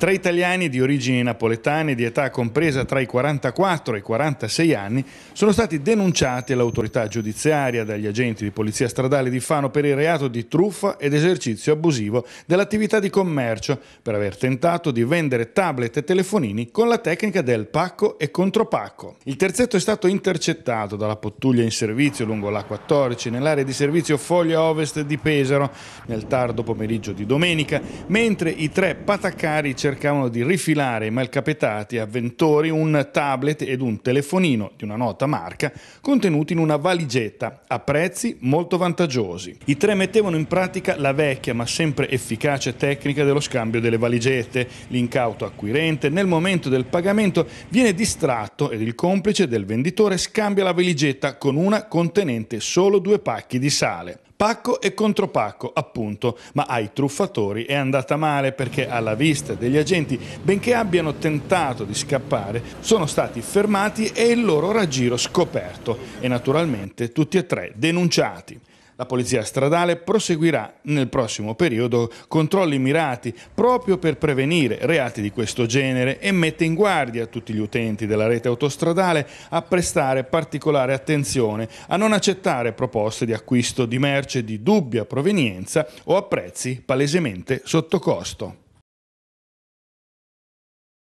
Tre italiani di origini napoletane di età compresa tra i 44 e i 46 anni sono stati denunciati all'autorità giudiziaria dagli agenti di polizia stradale di Fano per il reato di truffa ed esercizio abusivo dell'attività di commercio per aver tentato di vendere tablet e telefonini con la tecnica del pacco e contropacco. Il terzetto è stato intercettato dalla pottuglia in servizio lungo la 14 nell'area di servizio Foglia Ovest di Pesaro nel tardo pomeriggio di domenica, mentre i tre pataccari cercavano cercavano di rifilare ai malcapetati avventori un tablet ed un telefonino di una nota marca contenuti in una valigetta a prezzi molto vantaggiosi. I tre mettevano in pratica la vecchia ma sempre efficace tecnica dello scambio delle valigette. L'incauto acquirente nel momento del pagamento viene distratto ed il complice del venditore scambia la valigetta con una contenente solo due pacchi di sale. Pacco e contropacco, appunto, ma ai truffatori è andata male perché alla vista degli agenti, benché abbiano tentato di scappare, sono stati fermati e il loro raggiro scoperto e naturalmente tutti e tre denunciati. La polizia stradale proseguirà nel prossimo periodo controlli mirati proprio per prevenire reati di questo genere e mette in guardia tutti gli utenti della rete autostradale a prestare particolare attenzione, a non accettare proposte di acquisto di merce di dubbia provenienza o a prezzi palesemente sotto costo.